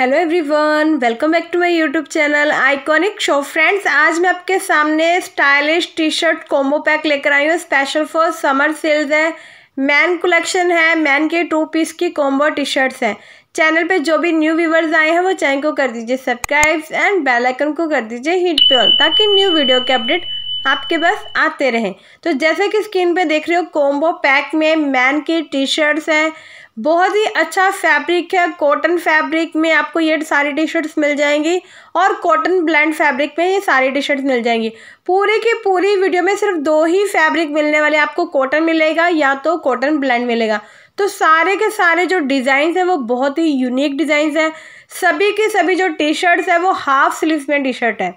Hello everyone welcome back to my YouTube channel iconic show friends आज मैं आपके सामने stylish T shirt combo pack लेकर आई हूँ स्पेशल फॉर समर सेल्स है मैन कलेक्शन है मैन के टू पीस की कोम्बो टी शर्ट्स हैं चैनल पे जो भी न्यू व्यूवर्स आए हैं वो चैनल को कर दीजिए सब्सक्राइब एंड बेलाइकन को कर दीजिए हिट पे ऑल ताकि न्यू वीडियो के अपडेट आपके पास आते रहें तो जैसे कि स्क्रीन पर देख रहे हो कोम्बो पैक में मैन की टी शर्ट्स हैं बहुत ही अच्छा फैब्रिक है कॉटन फैब्रिक में आपको ये सारी टी शर्ट्स मिल जाएंगी और कॉटन ब्लैंड फैब्रिक में ये सारी टी शर्ट्स मिल जाएंगी पूरे की पूरी वीडियो में सिर्फ दो ही फैब्रिक मिलने वाले आपको कॉटन मिलेगा या तो कॉटन ब्लैंड मिलेगा तो सारे के सारे जो डिज़ाइंस हैं वो बहुत ही यूनिक डिज़ाइंस हैं सभी के सभी जो टी शर्ट्स है वो हाफ स्लीव्स में टी शर्ट है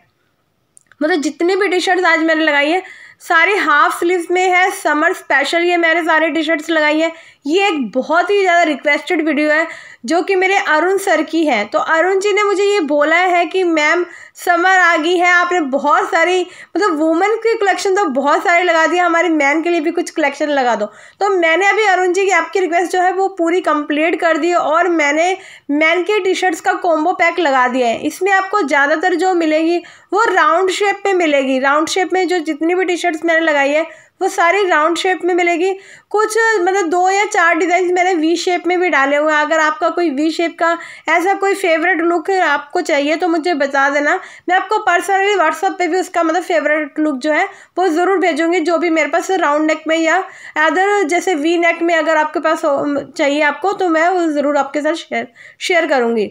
मतलब जितनी भी टी शर्ट्स आज मैंने लगाई है सारी हाफ स्लीव्स में है समर स्पेशल ये मैंने सारे टी शर्ट्स लगाई हैं ये एक बहुत ही ज़्यादा रिक्वेस्टेड वीडियो है जो कि मेरे अरुण सर की है तो अरुण जी ने मुझे ये बोला है कि मैम समर आ गई है आपने बहुत सारी मतलब वुमेन की कलेक्शन तो बहुत सारे लगा दिए हमारे मैन के लिए भी कुछ कलेक्शन लगा दो तो मैंने अभी अरुण जी की आपकी रिक्वेस्ट जो है वो पूरी कंप्लीट कर दी और मैंने मैन के टी शर्ट्स का कॉम्बो पैक लगा दिया है इसमें आपको ज़्यादातर जो मिलेगी वो राउंड शेप में मिलेगी राउंड शेप में जो जितनी भी टी शर्ट्स मैंने लगाई है वो सारी राउंड शेप में मिलेगी कुछ मतलब दो या चार डिज़ाइन मैंने वी शेप में भी डाले हुए हैं अगर आपका कोई वी शेप का ऐसा कोई फेवरेट लुक आपको चाहिए तो मुझे बता देना मैं आपको पर्सनली व्हाट्सअप पे भी उसका मतलब फेवरेट लुक जो है वो ज़रूर भेजूँगी जो भी मेरे पास राउंड नेक में या अदर जैसे वी नेक में अगर आपके पास चाहिए आपको तो मैं वो ज़रूर आपके साथ शेयर शेयर करूँगी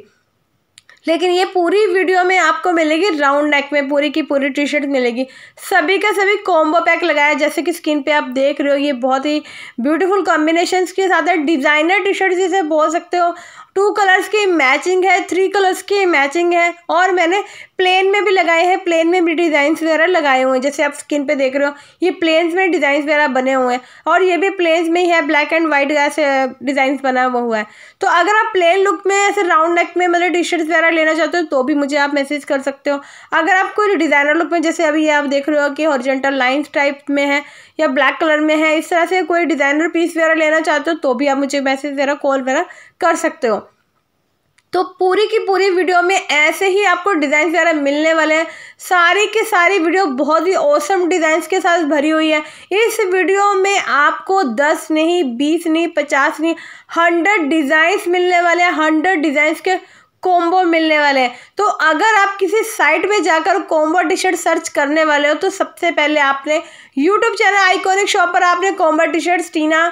लेकिन ये पूरी वीडियो में आपको मिलेगी राउंड नेक में पूरी की पूरी टी शर्ट मिलेगी सभी का सभी कॉम्बो पैक लगाया जैसे कि स्किन पे आप देख रहे हो ये बहुत ही ब्यूटीफुल कॉम्बिनेशन के साथ है डिज़ाइनर टी शर्ट जिसे बोल सकते हो टू कलर्स की मैचिंग है थ्री कलर्स की मैचिंग है और मैंने प्लेन में भी लगाए हैं प्लेन में भी डिज़ाइंस वगैरह लगाए हुए हैं जैसे आप स्किन पे देख रहे हो ये प्लेन्स में डिज़ाइंस वगैरह बने हुए हैं और ये भी प्लेन्स में ही है ब्लैक एंड वाइट जैसे डिज़ाइंस बना हुआ हुआ है तो अगर आप प्लेन लुक में ऐसे राउंड नेक में मतलब टी शर्ट्स वगैरह लेना चाहते हो तो भी मुझे आप मैसेज कर सकते हो अगर आप कोई डिज़ाइनर लुक में जैसे अभी आप देख रहे हो कि ऑरिजेंटल लाइन्स टाइप में है या ब्लैक कलर में है इस तरह से कोई डिज़ाइनर पीस वगैरह लेना चाहते हो तो भी आप मुझे मैसेज वगैरह कॉल वगैरह कर सकते हो तो पूरी की पूरी वीडियो में ऐसे ही आपको डिज़ाइन वगैरह मिलने वाले हैं सारी के सारी वीडियो बहुत ही औसम डिज़ाइंस के साथ भरी हुई है इस वीडियो में आपको 10 नहीं 20 नहीं 50 नहीं 100 डिज़ाइंस मिलने वाले हैं 100 डिज़ाइंस के कॉम्बो मिलने वाले हैं तो अगर आप किसी साइट पे जाकर कॉम्बो टी शर्ट सर्च करने वाले हो तो सबसे पहले आपने यूट्यूब चैनल आइकॉनिक शॉप पर आपने कॉम्बो टी शर्ट्स टीना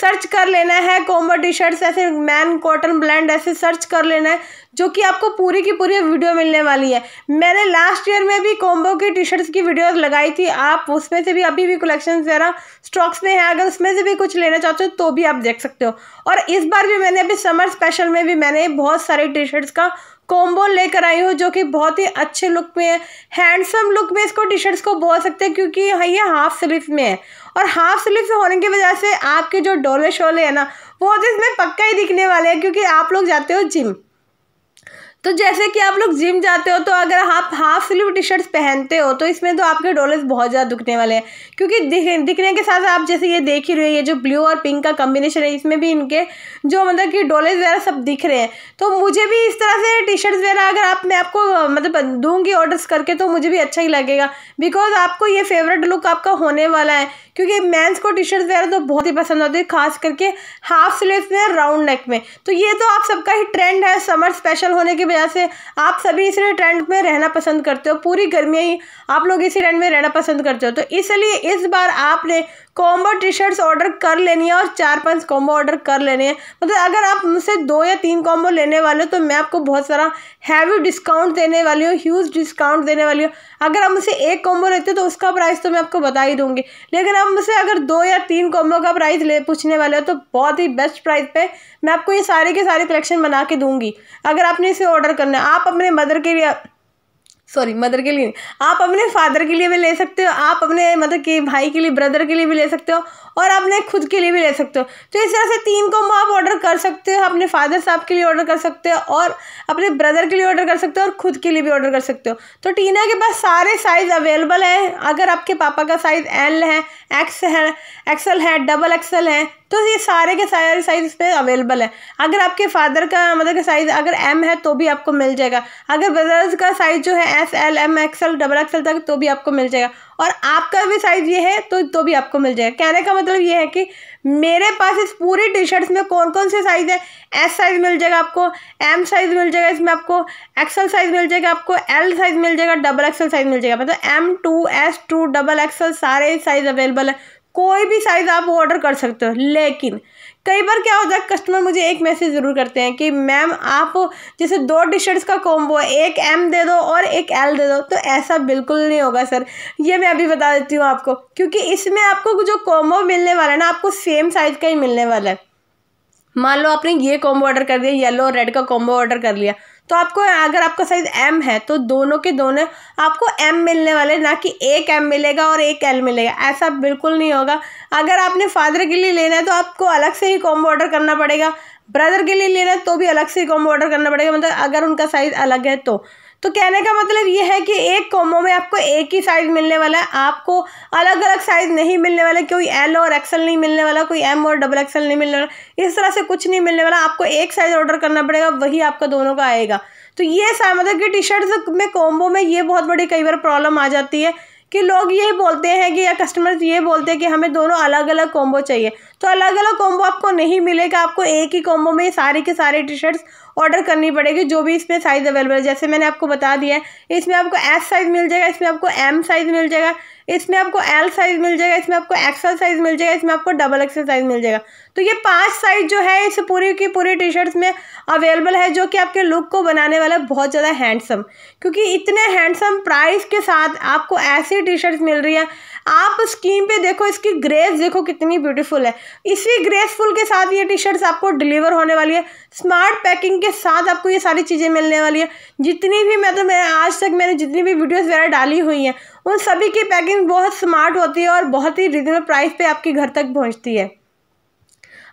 सर्च कर लेना है कोम्बो टी शर्ट्स ऐसे मैन कॉटन ब्लेंड ऐसे सर्च कर लेना है जो कि आपको पूरी की पूरी वीडियो मिलने वाली है मैंने लास्ट ईयर में भी कॉम्बो की टी शर्ट्स की वीडियोस लगाई थी आप उसमें से भी अभी भी कलेक्शन जरा स्टॉक्स में है अगर उसमें से भी कुछ लेना चाहते हो तो भी आप देख सकते हो और इस बार भी मैंने अभी समर स्पेशल में भी मैंने बहुत सारी टी शर्ट्स का कॉम्बो लेकर आई हूँ जो कि बहुत ही अच्छे लुक में है हैंडसम लुक में इसको टी शर्ट्स को बोल सकते हैं क्योंकि हाँ, ये हाफ स्लीव में है और हाफ स्लीव होने की वजह से आपके जो डोले शोले हैं ना वो तो इसमें पक्का ही दिखने वाले हैं क्योंकि आप लोग जाते हो जिम तो जैसे कि आप लोग जिम जाते हो तो अगर आप हाफ स्लीव टी शर्ट्स पहनते हो तो इसमें तो आपके डोलेस बहुत ज़्यादा दुखने वाले हैं क्योंकि दिख दिखने के साथ आप जैसे ये देख ही रहे हो ये जो ब्लू और पिंक का कम्बिनेशन है इसमें भी इनके जो मतलब कि डोलेस वगैरह सब दिख रहे हैं तो मुझे भी इस तरह से टी शर्ट्स वगैरह अगर आप मैं आपको मतलब दूँगी ऑर्डर्स करके तो मुझे भी अच्छा ही लगेगा बिकॉज आपको ये फेवरेट लुक आपका होने वाला है क्योंकि मेंस को टी शर्ट वगैरह तो बहुत ही पसंद होती है खास करके हाफ स्लीव में राउंड नेक में तो ये तो आप सबका ही ट्रेंड है समर स्पेशल होने की वजह से आप सभी इसी ट्रेंड में रहना पसंद करते हो पूरी गर्मियाँ ही आप लोग इसी ट्रेंड में रहना पसंद करते हो तो इसलिए इस बार आपने कॉम्बो टी शर्ट्स ऑर्डर कर लेनी है और चार पांच कॉम्बो ऑर्डर कर लेने हैं मतलब अगर आप मुझसे दो या तीन कॉम्बो लेने वाले हो तो मैं आपको बहुत सारा हैवी डिस्काउंट देने वाली हूँ ह्यूज डिस्काउंट देने वाली हूँ अगर आप मुझसे एक कॉम्बो लेते हो तो उसका प्राइस तो मैं आपको बता ही दूँगी लेकिन आप मुझसे अगर दो या तीन कॉम्बो का प्राइस ले पूछने वाले हो तो बहुत ही बेस्ट प्राइस पर मैं आपको ये सारे के सारे कलेक्शन बना के दूँगी अगर आपने इसे ऑर्डर करना है आप अपने मदर के लिए सॉरी मदर के लिए नहीं आप अपने फादर के लिए भी ले सकते हो आप अपने मतलब कि भाई के लिए ब्रदर के लिए भी ले सकते हो और अपने खुद के लिए भी ले सकते हो तो इस तरह से तीन को आप ऑर्डर कर सकते हो अपने फादर साहब के लिए ऑर्डर कर सकते हो और अपने ब्रदर के लिए ऑर्डर कर सकते हो और खुद के लिए भी ऑर्डर कर सकते हो तो टीना के पास सारे साइज़ अवेलेबल हैं अगर आपके पापा का साइज़ एल है एक्स है एक्सल है डबल एक्सल है तो ये सारे के सारे साइज़ इस पर अवेलेबल है अगर आपके फादर का मदर का साइज़ अगर एम है तो भी आपको मिल जाएगा अगर ब्रदर्स का साइज़ जो है S L M XL double XL तक तो भी आपको मिल जाएगा और आपका भी साइज़ ये है तो तो भी आपको मिल जाएगा कहने का मतलब ये है कि मेरे पास इस पूरी टी शर्ट्स में कौन कौन से साइज़ है एस साइज़ मिल जाएगा आपको एम साइज़ मिल जाएगा इसमें आपको एक्सएल साइज़ मिल जाएगा आपको एल साइज़ मिल जाएगा डबल एक्सल साइज़ मिल जाएगा मतलब M to S to double XL सारे साइज़ अवेलेबल है कोई भी साइज़ आप ऑर्डर कर सकते हो लेकिन कई बार क्या होता है कस्टमर मुझे एक मैसेज ज़रूर करते हैं कि मैम आप जैसे दो टी शर्ट्स का कॉम्बो एक एम दे दो और एक एल दे दो तो ऐसा बिल्कुल नहीं होगा सर ये मैं अभी बता देती हूँ आपको क्योंकि इसमें आपको जो कॉम्बो मिलने वाला है ना आपको सेम साइज़ का ही मिलने वाला है मान लो आपने ये कॉम्बो ऑर्डर कर दिया येलो और रेड का कॉम्बो ऑर्डर कर लिया तो आपको अगर आपका साइज़ एम है तो दोनों के दोनों आपको एम मिलने वाले ना कि एक एम मिलेगा और एक एल मिलेगा ऐसा बिल्कुल नहीं होगा अगर आपने फादर के लिए लेना है तो आपको अलग से ही कॉम्बो ऑर्डर करना पड़ेगा ब्रदर के लिए लेना है तो भी अलग से ही कॉम्बो ऑर्डर करना पड़ेगा मतलब अगर उनका साइज़ अलग है तो तो कहने का मतलब ये है कि एक कॉम्बो में आपको एक ही साइज़ मिलने वाला है आपको अलग अलग साइज़ नहीं मिलने वाला कोई एल और एक्सल नहीं मिलने वाला कोई एम और डबल एक्सल नहीं मिलने वाला इस तरह से कुछ नहीं मिलने वाला आपको एक साइज़ ऑर्डर करना पड़ेगा वही आपका दोनों का आएगा तो ये मतलब कि टी शर्ट्स में कॉम्बो में ये बहुत बड़ी कई बार प्रॉब्लम आ जाती है कि लोग ये बोलते हैं कि या कस्टमर्स ये बोलते हैं कि हमें दोनों अलग अलग कॉम्बो चाहिए तो अलग अलग कॉम्बो आपको नहीं मिलेगा आपको एक ही कॉम्बो में सारे के सारे टी शर्ट्स ऑर्डर करनी पड़ेगी जो भी इसमें साइज़ अवेलेबल है जैसे मैंने आपको बता दिया है इसमें आपको एस साइज़ मिल जाएगा इसमें आपको एम साइज़ मिल जाएगा इसमें आपको एल साइज़ मिल जाएगा इसमें आपको एक्सल साइज़ मिल जाएगा इसमें आपको डबल एक्सल साइज़ मिल जाएगा तो ये पांच साइज़ जो है इस पूरी की पूरी टी शर्ट्स में अवेलेबल है जो कि आपके लुक को बनाने वाला बहुत ज़्यादा हैंडसम क्योंकि इतने हैंडसम प्राइस के साथ आपको ऐसी टी शर्ट्स मिल रही है आप स्कीम पे देखो इसकी ग्रेस देखो कितनी ब्यूटीफुल है इसी ग्रेसफुल के साथ ये टी शर्ट्स आपको डिलीवर होने वाली है स्मार्ट पैकिंग के साथ आपको ये सारी चीज़ें मिलने वाली है जितनी भी मैं तो मैं आज तक मैंने जितनी भी वीडियोज़ वगैरह डाली हुई हैं उन सभी की पैकिंग बहुत स्मार्ट होती है और बहुत ही रिजनेबल प्राइस पर आपके घर तक पहुँचती है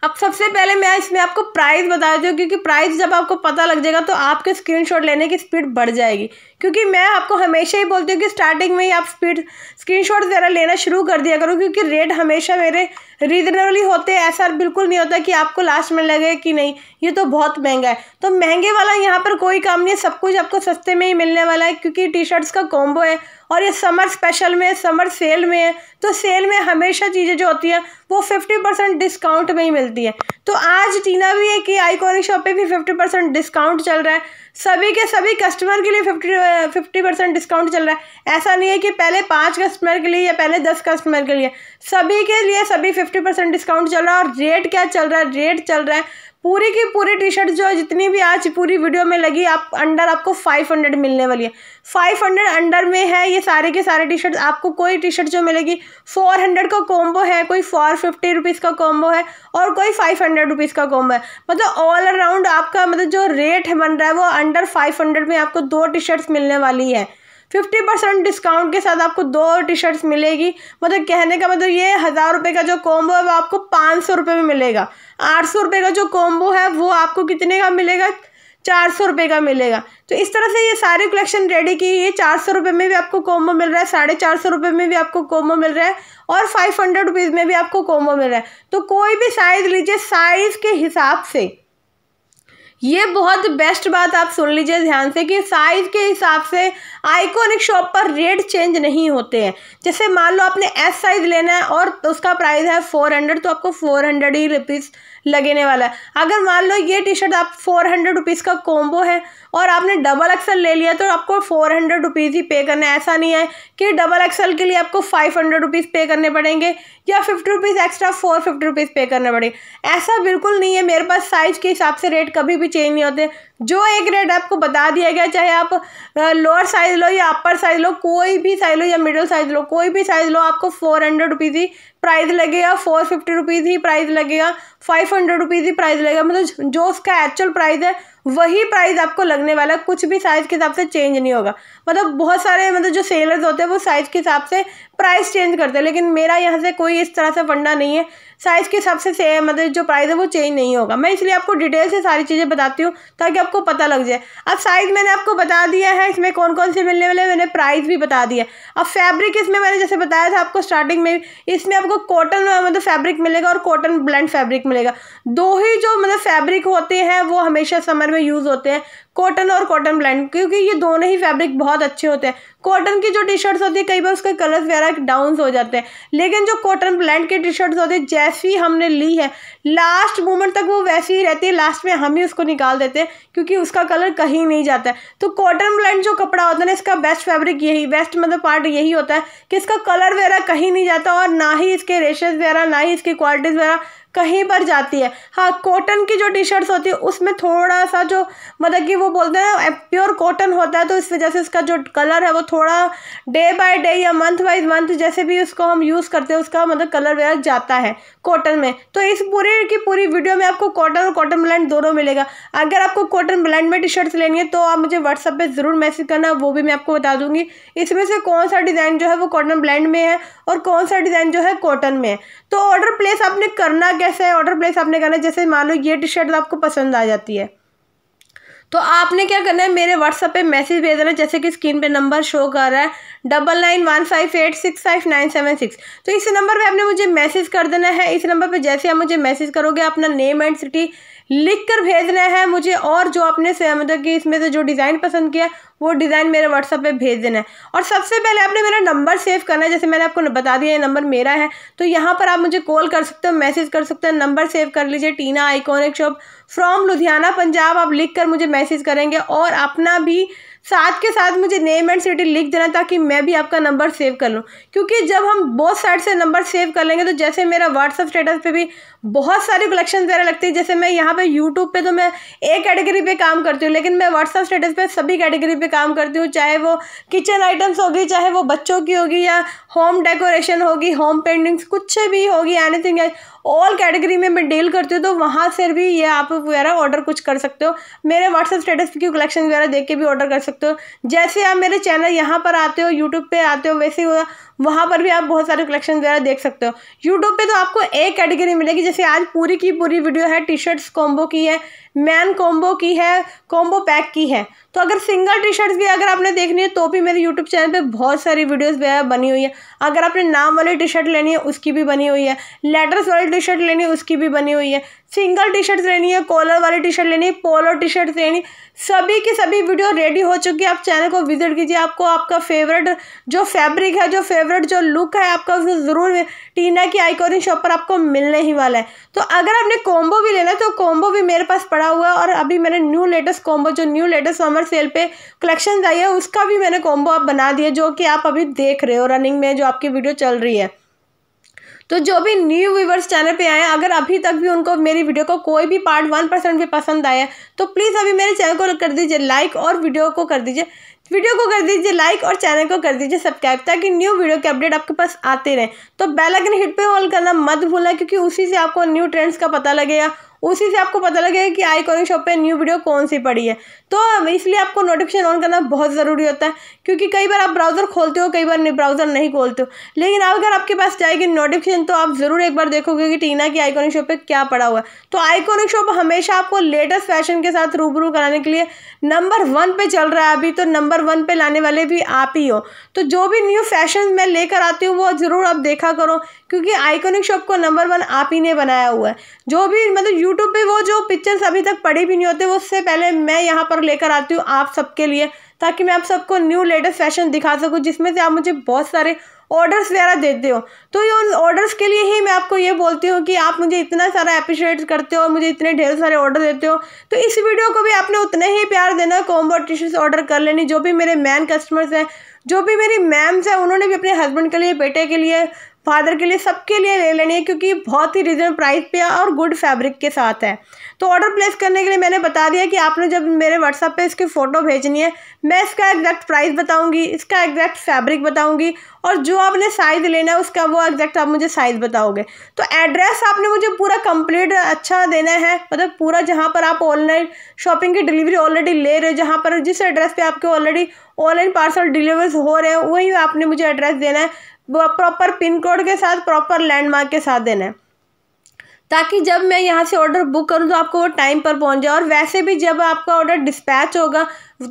अब सबसे पहले मैं इसमें आपको प्राइस बता देती हूँ क्योंकि प्राइस जब आपको पता लग जाएगा तो आपके स्क्रीनशॉट लेने की स्पीड बढ़ जाएगी क्योंकि मैं आपको हमेशा ही बोलती हूँ कि स्टार्टिंग में ही आप स्पीड स्क्रीनशॉट ज़रा लेना शुरू कर दिया करो क्योंकि रेट हमेशा मेरे रीजनेबली होते हैं ऐसा बिल्कुल नहीं होता कि आपको लास्ट में लगे कि नहीं ये तो बहुत महंगा है तो महंगे वाला यहाँ पर कोई काम नहीं है सब कुछ आपको सस्ते में ही मिलने वाला है क्योंकि टी शर्ट्स का कॉम्बो है और ये समर स्पेशल में समर सेल में है तो सेल में हमेशा चीज़ें जो होती हैं वो फिफ्टी परसेंट डिस्काउंट में ही मिलती है तो आज टीना भी है कि आईकॉनिक शॉप पे भी फिफ्टी परसेंट डिस्काउंट चल रहा है सभी के सभी कस्टमर के लिए फिफ्टी फिफ्टी परसेंट डिस्काउंट चल रहा है ऐसा नहीं है कि पहले पाँच कस्टमर के लिए या पहले दस कस्टमर के लिए सभी के लिए सभी फिफ्टी परसेंट डिस्काउंट चल रहा है और रेट क्या चल रहा है रेट चल रहा है पूरी की पूरी टी शर्ट जो जितनी भी आज पूरी वीडियो में लगी आप अंडर आपको फाइव हंड्रेड मिलने वाली है फाइव हंड्रेड अंडर में है ये सारे के सारे टी शर्ट आपको कोई टी शर्ट जो मिलेगी फोर हंड्रेड का कॉम्बो है कोई फोर फिफ्टी रुपीज़ का कॉम्बो है और कोई फाइव हंड्रेड रुपीज़ का कॉम्बो है मतलब ऑल अराउंड आपका मतलब जो रेट बन रहा है वो अंडर फाइव हंड्रेड में आपको दो टी शर्ट्स मिलने वाली है फिफ्टी परसेंट डिस्काउंट के साथ आपको दो टी शर्ट्स मिलेगी मतलब कहने का मतलब ये हज़ार रुपये का जो कॉम्बो है वो आपको पाँच सौ रुपये में मिलेगा आठ सौ रुपये का जो कॉम्बो है वो आपको कितने का मिलेगा चार सौ रुपये का मिलेगा तो इस तरह से ये सारी कलेक्शन रेडी की ये चार सौ रुपये में भी आपको कोम्बो मिल रहा है साढ़े चार सौ रुपये में भी आपको कोम्बो मिल रहा है और फाइव हंड्रेड रुपीज़ में भी आपको कोम्बो मिल रहा है तो कोई भी साइज़ लीजिए साइज़ के हिसाब से ये बहुत बेस्ट बात आप सुन लीजिए ध्यान से कि साइज़ के हिसाब से आइकॉनिक शॉप पर रेट चेंज नहीं होते हैं जैसे मान लो आपने एस साइज़ लेना है और उसका प्राइस है फ़ोर हंड्रेड तो आपको फ़ोर हंड्रेड ही रुपीज़ लगने वाला है अगर मान लो ये टी शर्ट आप फोर हंड्रेड रुपीज़ का कॉम्बो है और आपने डबल एक्सल ले लिया तो आपको फोर हंड्रेड रुपीज़ ही पे करना है ऐसा नहीं है कि डबल एक्सल के लिए आपको फाइव हंड्रेड रुपीज़ पे करने पड़ेंगे या fifty rupees extra four fifty rupees pay करने पड़ेंगे ऐसा बिल्कुल नहीं है मेरे पास साइज़ के हिसाब से रेट कभी भी चेंज नहीं होते जो एक रेट आपको बता दिया गया चाहे आप लोअर साइज़ लो या अपर साइज़ लो कोई भी साइज़ लो या मिडल साइज़ लो कोई भी साइज़ लो आपको फोर हंड्रेड रुपीज़ ही प्राइस लगेगा फोर फिफ्टी रुपीज़ ही प्राइस लगेगा फाइव हंड्रेड रुपीज़ ही प्राइस लगेगा मतलब जो उसका एक्चुअल प्राइस है वही प्राइस आपको लगने वाला कुछ भी साइज़ के हिसाब से चेंज नहीं होगा मतलब बहुत सारे मतलब जो सेलर्स होते हैं वो साइज़ के हिसाब से प्राइस चेंज करते हैं लेकिन मेरा यहाँ से कोई इस तरह से फंडा नहीं है साइज़ के हिसाब से, मतलब जो प्राइस है वो चेंज नहीं होगा मैं इसलिए आपको डिटेल से सारी चीज़ें बताती हूँ ताकि आपको पता लग जाए अब साइज़ मैंने आपको बता दिया है इसमें कौन कौन से मिलने वाले मैंने प्राइस भी बता दिया अब फैब्रिक इसमें मैंने जैसे बताया था आपको स्टार्टिंग में इसमें आपको कॉटन मतलब फैब्रिक मिलेगा और कॉटन ब्लेंड फैब्रिक मिलेगा दो ही जो मतलब फैब्रिक होते हैं वो हमेशा समर में यूज़ होते हैं कॉटन और कॉटन ब्लैंड क्योंकि ये दोनों ही फैब्रिक बहुत अच्छे होते हैं कॉटन की जो टी शर्ट्स होती है कई बार उसके कलर्स वगैरह डाउन हो जाते हैं लेकिन जो कॉटन ब्लैंड के टी शर्ट्स होते हैं जैसी हमने ली है लास्ट मोमेंट तक वो वैसी ही रहती है लास्ट में हम ही उसको निकाल देते हैं क्योंकि उसका कलर कहीं नहीं जाता है तो कॉटन ब्लैंड जो कपड़ा होता है ना इसका बेस्ट फैब्रिक यही बेस्ट मतलब पार्ट यही होता है कि इसका कलर वगैरह कहीं नहीं जाता और ना ही इसके रेशेज़ वगैरह ना ही इसकी क्वालिटीज़ वगैरह कहीं पर जाती है हाँ कॉटन की जो टी शर्ट्स होती है उसमें थोड़ा सा जो मतलब कि वो बोलते हैं प्योर कॉटन होता है तो इस वजह से उसका जो कलर है वो थोड़ा डे बाय डे या मंथ वाइज मंथ जैसे भी उसको हम यूज़ करते हैं उसका मतलब कलर वगैरह जाता है कॉटन में तो इस पूरे की पूरी वीडियो में आपको कॉटन और कॉटन ब्लैंड दोनों मिलेगा अगर आपको कॉटन ब्लैंड में टी शर्ट्स लेनी है तो आप मुझे व्हाट्सअप पर ज़रूर मैसेज करना वो भी मैं आपको बता दूँगी इसमें से कौन सा डिज़ाइन जो है वो कॉटन ब्लैंड में है और कौन सा डिज़ाइन जो है कॉटन में है तो ऑर्डर प्लेस आपने करना क्या कैसे है ऑर्डर प्लेस आपने करना है जैसे मान लो ये टी शर्ट आपको पसंद आ जाती है तो आपने क्या करना है मेरे व्हाट्सअप पे मैसेज भेज देना जैसे कि स्क्रीन पे नंबर शो कर रहा है double nine one five eight six five nine seven six तो इस नंबर पे आपने मुझे मैसेज कर देना है इस नंबर पे जैसे आप मुझे मैसेज करोगे अपना नेम एंड सिटी लिख कर भेजना है मुझे और जो आपने से मतलब कि इसमें से जो डिज़ाइन पसंद किया वो डिज़ाइन मेरे व्हाट्सअप पे भेज देना है और सबसे पहले आपने मेरा नंबर सेव करना है जैसे मैंने आपको बता दिया ये नंबर मेरा है तो यहाँ पर आप मुझे कॉल कर सकते हो मैसेज कर सकते हो नंबर सेव कर लीजिए Tina iconic shop from Ludhiana Punjab आप लिख कर मुझे मैसेज करेंगे और अपना भी साथ के साथ मुझे नेम एंड सिटी लिख देना ताकि मैं भी आपका नंबर सेव कर लूँ क्योंकि जब हम बहुत साइड से नंबर सेव कर लेंगे तो जैसे मेरा व्हाट्सअप स्टेटस पे भी बहुत सारे कलेक्शन वगैरह लगते हैं जैसे मैं यहाँ पे यूट्यूब पे तो मैं एक कैटेगरी पे काम करती हूँ लेकिन मैं व्हाट्सअप स्टेटस पे सभी कैटेगरी पे काम करती हूँ चाहे वो किचन आइटम्स होगी चाहे वो बच्चों की होगी या होम डेकोरेशन होगी होम पेंटिंग्स कुछ भी होगी एनीथिंग ऑल कैटेगरी में मैं डील करती हूँ तो वहाँ से भी ये आप वगैरह ऑर्डर कुछ कर सकते हो मेरे व्हाट्सअप स्टेटस की कलेक्शन वगैरह देख के भी ऑर्डर कर सकते हो जैसे आप मेरे चैनल यहाँ पर आते हो यूट्यूब पर आते हो वैसे वहाँ पर भी आप बहुत सारे कलेक्शन वगैरह देख सकते हो यूट्यूब पे तो आपको एक कैटेगरी मिलेगी जैसे आज पूरी की पूरी वीडियो है टी शर्ट्स कॉम्बो की है मैन कॉम्बो की है कॉम्बो पैक की है तो अगर सिंगल टी शर्ट्स भी अगर आपने देखनी है तो भी मेरे यूट्यूब चैनल पे बहुत सारी वीडियोस है बनी हुई है अगर आपने नाम वाली टी शर्ट लेनी है उसकी भी बनी हुई है लेटर्स वाली टी शर्ट लेनी है उसकी भी बनी हुई है सिंगल टी शर्ट्स लेनी है कॉलर वाली टी शर्ट लेनी है पोलो टी शर्ट लेनी सभी की सभी वीडियो रेडी हो चुकी है आप चैनल को विजिट कीजिए आपको आपका फेवरेट जो फैब्रिक है जो फेवरेट जो लुक है आपका उसमें ज़रूर टीना की आइकॉनिक शॉप पर आपको मिलने ही वाला है तो अगर आपने कॉम्बो भी लेना है तो कॉम्बो भी मेरे पास पड़ा भरा हुआ है और अभी मैंने न्यू लेटेस्ट कॉम्बो जो न्यू लेटेस्ट समर सेल पे कलेक्शन आई है उसका भी मैंने कॉम्बो आप बना दिया जो कि आप अभी देख रहे हो रनिंग में जो आपकी वीडियो चल रही है तो जो भी न्यू व्यूवर्स चैनल पे आए अगर अभी तक भी उनको मेरी वीडियो को कोई भी पार्ट वन परसेंट भी पसंद आया तो प्लीज़ अभी मेरे चैनल को कर दीजिए लाइक और वीडियो को कर दीजिए वीडियो को कर दीजिए लाइक और चैनल को कर दीजिए सब्सक्राइब ताकि न्यू वीडियो के अपडेट आपके पास आते रहें तो बेल आइकन हिट पे ऑल करना मत भूलना क्योंकि उसी से आपको न्यू ट्रेंड्स का पता लगेगा उसी से आपको पता लगेगा कि आई कॉर्निंग शॉप पे न्यू वीडियो कौन सी पड़ी है तो इसलिए आपको नोटिफिकेशन ऑन करना बहुत ज़रूरी होता है क्योंकि कई बार आप ब्राउज़र खोलते हो कई बार ब्राउज़र नहीं खोलते हो लेकिन अगर आपके पास जाएगी नोटिफिकेशन तो आप ज़रूर एक बार देखोगे कि टीना की आइकॉनिक शॉप पर क्या पड़ा हुआ है तो आइकॉनिक शॉप हमेशा आपको लेटेस्ट फैशन के साथ रूबरू कराने के लिए नंबर वन पर चल रहा है अभी तो नंबर वन पर लाने वाले भी आप ही हो तो जो भी न्यू फैशन मैं लेकर आती हूँ वो ज़रूर आप देखा करो क्योंकि आइकॉनिक शॉप को नंबर वन आप ही ने बनाया हुआ है जो भी मतलब यूट्यूब पर वो जो पिक्चर्स अभी तक पड़े भी नहीं होते उससे पहले मैं यहाँ पर पर लेकर आती हूँ आप सबके लिए ताकि मैं आप सबको न्यू लेटेस्ट फैशन दिखा सकूँ जिसमें से आप मुझे बहुत सारे ऑर्डर्स वगैरह देते हो तो ये उन ऑर्डर्स के लिए ही मैं आपको ये बोलती हूँ कि आप मुझे इतना सारा अप्रिशिएट करते हो और मुझे इतने ढेर सारे ऑर्डर देते हो तो इस वीडियो को भी आपने उतने ही प्यार देना कॉम्बो टिश्यूज़ ऑर्डर कर लेनी जो भी मेरे मैन कस्टमर्स हैं जो भी मेरी मैम्स हैं उन्होंने भी अपने हस्बैंड के लिए बेटे के लिए फादर के लिए सबके लिए ले लेनी है क्योंकि बहुत ही रीजनेबल प्राइस पे है और गुड फैब्रिक के साथ है तो ऑर्डर प्लेस करने के लिए मैंने बता दिया कि आपने जब मेरे व्हाट्सअप पे इसकी फ़ोटो भेजनी है मैं इसका एग्जैक्ट प्राइस बताऊंगी इसका एग्जैक्ट फैब्रिक बताऊंगी और जो आपने साइज़ लेना है उसका वो एग्जैक्ट आप मुझे साइज़ बताओगे तो एड्रेस आपने मुझे पूरा कम्प्लीट अच्छा देना है मतलब पूरा जहाँ पर आप ऑनलाइन शॉपिंग की डिलीवरी ऑलरेडी ले रहे हो जहाँ पर जिस एड्रेस पर आपके ऑलरेडी ऑनलाइन पार्सल डिलीवर्स हो रहे हैं वही आपने मुझे एड्रेस देना है वो प्रॉपर पिन कोड के साथ प्रॉपर लैंडमार्क के साथ देना है ताकि जब मैं यहाँ से ऑर्डर बुक करूँ तो आपको वो टाइम पर पहुँच जाए और वैसे भी जब आपका ऑर्डर डिस्पैच होगा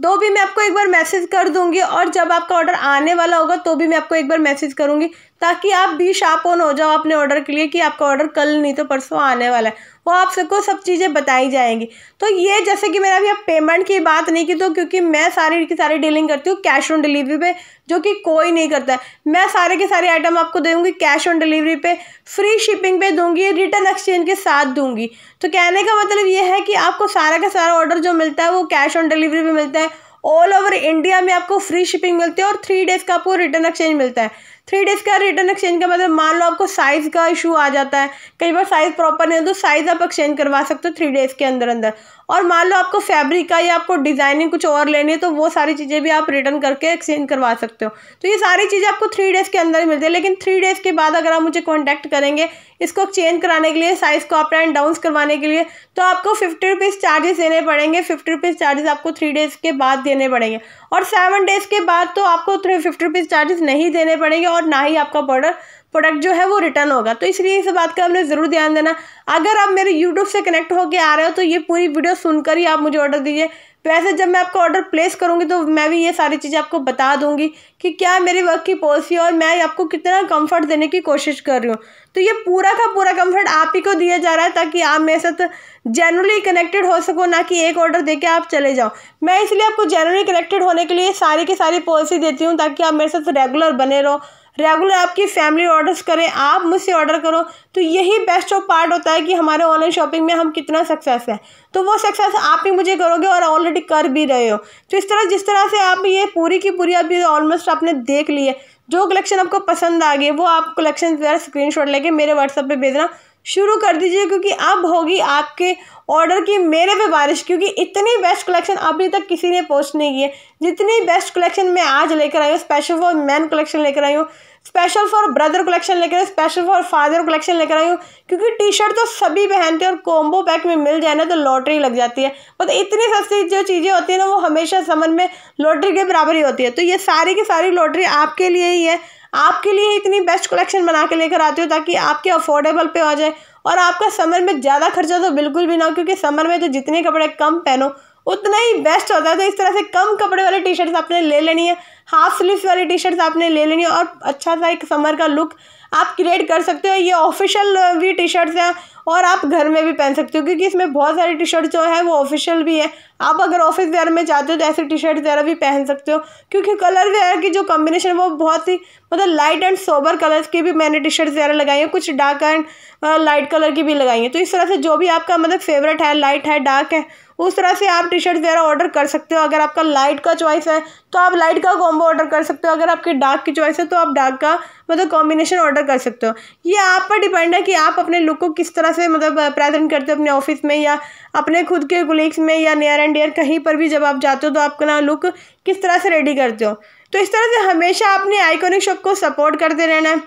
तो भी मैं आपको एक बार मैसेज कर दूँगी और जब आपका ऑर्डर आने वाला होगा तो भी मैं आपको एक बार मैसेज करूँगी ताकि आप भी शार्प ऑन हो जाओ अपने ऑर्डर के लिए कि आपका ऑर्डर कल नहीं तो परसों आने वाला है वो आप सबको सब चीज़ें बताई जाएंगी तो ये जैसे कि मैंने अभी आप पेमेंट की बात नहीं की तो क्योंकि मैं सारी की सारी डीलिंग करती हूँ कैश ऑन डिलीवरी पे जो कि कोई नहीं करता है मैं सारे के सारे आइटम आपको दूंगी कैश ऑन डिलीवरी पे फ्री शिपिंग पे दूंगी रिटर्न एक्सचेंज के साथ दूंगी तो कहने का मतलब ये है कि आपको सारा का सारा ऑर्डर जो मिलता है वो कैश ऑन डिलीवरी पर मिलता है ऑल ओवर इंडिया में आपको फ्री शिपिंग मिलती है और थ्री डेज़ का आपको रिटर्न एक्सचेंज मिलता है थ्री डेज का रिटर्न एक्सचेंज का मतलब मान लो आपको साइज़ का इशू आ जाता है कई बार साइज़ प्रॉपर नहीं हो तो साइज़ आप एक्सचेंज करवा सकते हो थ्री डेज़ के अंदर अंदर और मान लो आपको फैब्रिक का या आपको डिज़ाइनिंग कुछ और लेनी है तो वो सारी चीज़ें भी आप रिटर्न करके एक्सचेंज करवा सकते हो तो ये सारी चीज़ें आपको थ्री डेज़ के अंदर ही मिलती है लेकिन थ्री डेज़ के बाद अगर आप मुझे कॉन्टैक्ट करेंगे इसको एक्सचेंज कराने के लिए साइज़ को अप एंड डाउन करवाने के लिए तो आपको फिफ्टी रुपीज़ चार्जेस देने पड़ेंगे फिफ्टी रुपीज़ चार्जेस आपको थ्री डेज़ के बाद देने पड़ेंगे और सेवन डेज़ के बाद तो आपको थ्री फिफ्टी रुपीज़ चार्जेस नहीं देने पड़ेंगे और ना ही आपका बॉर्डर प्रोडक्ट जो है वो रिटर्न होगा तो इसलिए इस बात का हमने ज़रूर ध्यान देना अगर आप मेरे यूट्यूब से कनेक्ट होकर आ रहे हो तो ये पूरी वीडियो सुनकर ही आप मुझे ऑर्डर दीजिए वैसे जब मैं आपको ऑर्डर प्लेस करूँगी तो मैं भी ये सारी चीज़ें आपको बता दूँगी कि क्या मेरी वर्क की पॉलिसी है और मैं आपको कितना कम्फर्ट देने की कोशिश कर रही हूँ तो ये पूरा का पूरा कम्फर्ट आप ही को दिया जा रहा है ताकि आप मेरे साथ जनरली कनेक्टेड हो सको ना कि एक ऑर्डर दे आप चले जाओ मैं इसलिए आपको जनरली कनेक्टेड होने के लिए सारी की सारी पॉलिसी देती हूँ ताकि आप मेरे साथ रेगुलर बने रहो रेगुलर आपकी फैमिली ऑर्डर्स करें आप मुझसे ऑर्डर करो तो यही बेस्ट ऑफ पार्ट होता है कि हमारे ऑनलाइन शॉपिंग में हम कितना सक्सेस है तो वो सक्सेस आप ही मुझे करोगे और ऑलरेडी कर भी रहे हो तो इस तरह जिस तरह से आप ये पूरी की पूरी अभी ऑलमोस्ट आपने देख ली है जो कलेक्शन आपको पसंद आ गए वो आप कलेक्शन ज़रा स्क्रीन लेके मेरे व्हाट्सअप पर भेजना शुरू कर दीजिए क्योंकि अब होगी आपके ऑर्डर की मेरे पे बारिश क्योंकि इतनी बेस्ट कलेक्शन अभी तक किसी ने पोस्ट नहीं की है जितनी बेस्ट कलेक्शन मैं आज लेकर आई हूँ स्पेशल फॉर मैन कलेक्शन लेकर आई हूँ स्पेशल फॉर ब्रदर कलेक्शन लेकर स्पेशल फॉर फादर कलेक्शन लेकर आई हूँ क्योंकि टी शर्ट तो सभी पहनते हैं और कॉम्बो पैक में मिल जाए ना तो लॉटरी लग जाती है मतलब इतनी सस्ती जो चीज़ें होती हैं ना वो हमेशा समन में लॉटरी के बराबर ही होती है तो ये सारी की सारी लॉटरी आपके लिए ही है आपके लिए इतनी बेस्ट कलेक्शन बना के लेकर आती हो ताकि आपके अफोर्डेबल पे आ जाए और आपका समर में ज़्यादा खर्चा तो बिल्कुल भी ना हो क्योंकि समर में तो जितने कपड़े कम पहनो उतना ही बेस्ट होता है तो इस तरह से कम कपड़े वाली टी शर्ट्स आपने ले लेनी है हाफ स्लीव वाली टी शर्ट्स आपने ले लेनी है और अच्छा सा एक समर का लुक आप क्रिएट कर सकते हो ये ऑफिशियल भी टी शर्ट्स हैं और आप घर में भी पहन सकते हो क्योंकि इसमें बहुत सारी टी शर्ट जो है वो ऑफिशियल भी है आप अगर ऑफिस वेयर में जाते हो तो ऐसे टी शर्ट वगैरह भी पहन सकते हो क्योंकि कलर वगैरह की जो कॉम्बिनेशन वो बहुत ही मतलब लाइट एंड सोबर कलर्स की भी मैंने टी शर्ट वगैरह लगाई हैं कुछ डार्क एंड लाइट कलर की भी लगाई हैं तो इस तरह से जो भी आपका मतलब फेवरेट है लाइट है डार्क है उस तरह से आप टी शर्ट वगैरह ऑर्डर कर सकते हो अगर आपका लाइट का चॉइस है तो आप लाइट का कॉम्बो ऑर्डर कर सकते हो अगर आपके डार्क की चॉइस है तो आप डार्क का मतलब कॉम्बिनेशन ऑर्डर कर सकते हो ये आप पर डिपेंड है कि आप अपने लुक को किस तरह से मतलब प्रेजेंट करते हो अपने ऑफिस में या अपने खुद के कुलीग्स में या नियर एंड डियर कहीं पर भी जब आप जाते हो तो आप अपना लुक किस तरह से रेडी करते हो तो इस तरह से हमेशा अपने आइकोनिक शॉप को सपोर्ट करते रहना है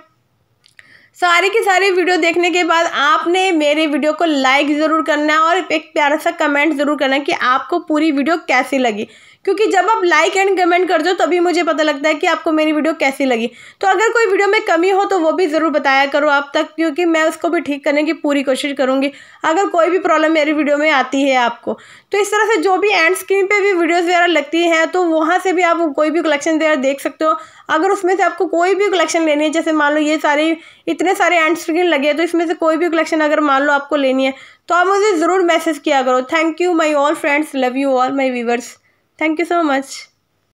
सारी की सारी वीडियो देखने के बाद आपने मेरे वीडियो को लाइक ज़रूर करना है और एक प्यारा सा कमेंट ज़रूर करना कि आपको पूरी वीडियो कैसी लगी क्योंकि जब आप लाइक एंड कमेंट कर दो तभी मुझे पता लगता है कि आपको मेरी वीडियो कैसी लगी तो अगर कोई वीडियो में कमी हो तो वो भी ज़रूर बताया करो आप तक क्योंकि मैं उसको भी ठीक करने की पूरी कोशिश करूँगी अगर कोई भी प्रॉब्लम मेरी वीडियो में आती है आपको तो इस तरह से जो भी एंड स्क्रीन पर भी वीडियोज़ वगैरह लगती हैं तो वहाँ से भी आप कोई भी कलेक्शन वगैरह देख सकते हो अगर उसमें से आपको कोई भी कलेक्शन लेनी है जैसे मान लो ये सारे इतने सारे एंड स्क्रीन लगे तो इसमें से कोई भी कलेक्शन अगर मान लो आपको लेनी है तो आप मुझे ज़रूर मैसेज किया करो thank you my all friends love you all my viewers Thank you so much.